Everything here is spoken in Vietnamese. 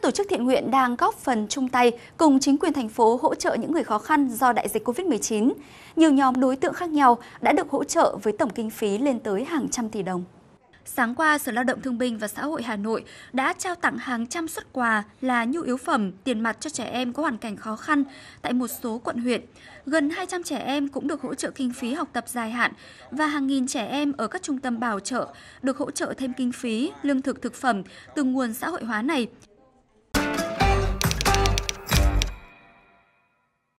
các tổ chức thiện nguyện đang góp phần chung tay cùng chính quyền thành phố hỗ trợ những người khó khăn do đại dịch COVID-19. Nhiều nhóm đối tượng khác nhau đã được hỗ trợ với tổng kinh phí lên tới hàng trăm tỷ đồng. Sáng qua, Sở Lao động Thương binh và Xã hội Hà Nội đã trao tặng hàng trăm xuất quà là nhu yếu phẩm, tiền mặt cho trẻ em có hoàn cảnh khó khăn tại một số quận huyện. Gần 200 trẻ em cũng được hỗ trợ kinh phí học tập dài hạn và hàng nghìn trẻ em ở các trung tâm bảo trợ được hỗ trợ thêm kinh phí, lương thực thực phẩm từ nguồn xã hội hóa này.